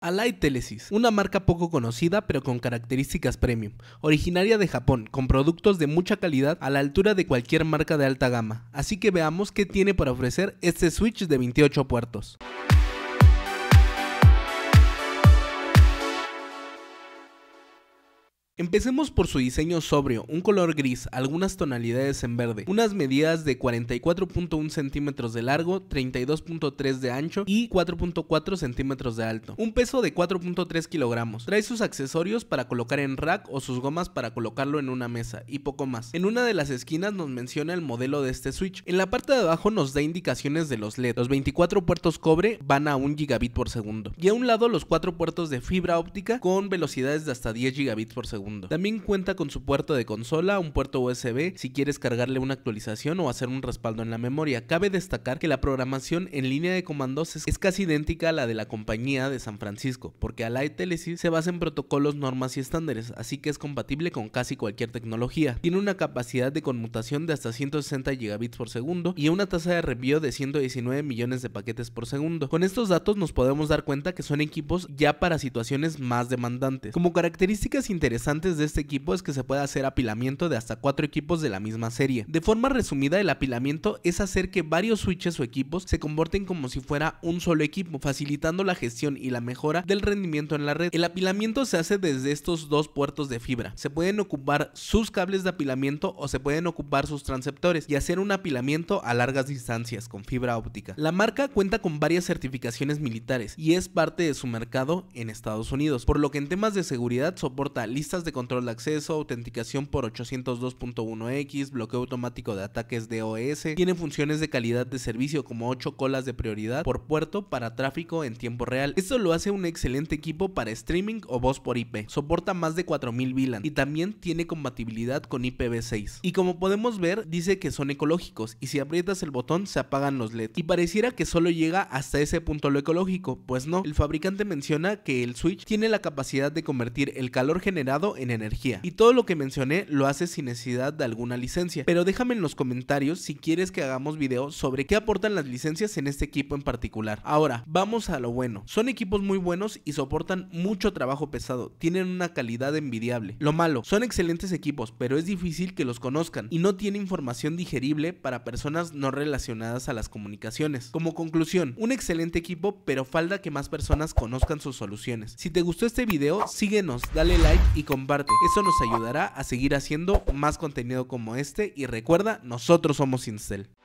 Alight Telesis, una marca poco conocida pero con características premium, originaria de Japón, con productos de mucha calidad a la altura de cualquier marca de alta gama. Así que veamos qué tiene para ofrecer este Switch de 28 puertos. Empecemos por su diseño sobrio, un color gris, algunas tonalidades en verde, unas medidas de 44.1 centímetros de largo, 32.3 de ancho y 4.4 centímetros de alto, un peso de 4.3 kilogramos, trae sus accesorios para colocar en rack o sus gomas para colocarlo en una mesa y poco más. En una de las esquinas nos menciona el modelo de este switch, en la parte de abajo nos da indicaciones de los LED, los 24 puertos cobre van a 1 gigabit por segundo y a un lado los 4 puertos de fibra óptica con velocidades de hasta 10 gigabit por segundo. También cuenta con su puerto de consola, un puerto USB si quieres cargarle una actualización o hacer un respaldo en la memoria. Cabe destacar que la programación en línea de comandos es, casi idéntica a la de la compañía de San Francisco, porque Light Telesis se basa en protocolos, normas y estándares, así que es compatible con casi cualquier tecnología. Tiene una capacidad de conmutación de hasta 160 gigabits por segundo y una tasa de revío de 119 millones de paquetes por segundo. Con estos datos nos podemos dar cuenta que son equipos ya para situaciones más demandantes. Como características interesantes de este equipo es que se puede hacer apilamiento de hasta cuatro equipos de la misma serie. De forma resumida, el apilamiento es hacer que varios switches o equipos se comporten como si fuera un solo equipo, facilitando la gestión y la mejora del rendimiento en la red. El apilamiento se hace desde estos dos puertos de fibra. Se pueden ocupar sus cables de apilamiento o se pueden ocupar sus transceptores y hacer un apilamiento a largas distancias con fibra óptica. La marca cuenta con varias certificaciones militares y es parte de su mercado en Estados Unidos, por lo que en temas de seguridad soporta listas de control de acceso, autenticación por 802.1x, bloqueo automático de ataques de OS, tiene funciones de calidad de servicio como 8 colas de prioridad por puerto para tráfico en tiempo real. Esto lo hace un excelente equipo para streaming o voz por IP. Soporta más de 4000 VLAN y también tiene compatibilidad con IPv6. Y como podemos ver, dice que son ecológicos y si aprietas el botón se apagan los LEDs. Y pareciera que solo llega hasta ese punto lo ecológico, pues no. El fabricante menciona que el Switch tiene la capacidad de convertir el calor generado en energía. Y todo lo que mencioné lo hace sin necesidad de alguna licencia. Pero déjame en los comentarios si quieres que hagamos video sobre qué aportan las licencias en este equipo en particular. Ahora, vamos a lo bueno. Son equipos muy buenos y soportan mucho trabajo pesado. Tienen una calidad envidiable. Lo malo, son excelentes equipos, pero es difícil que los conozcan y no tiene información digerible para personas no relacionadas a las comunicaciones. Como conclusión, un excelente equipo, pero falta que más personas conozcan sus soluciones. Si te gustó este video, síguenos, dale like y eso nos ayudará a seguir haciendo más contenido como este y recuerda, nosotros somos Incel.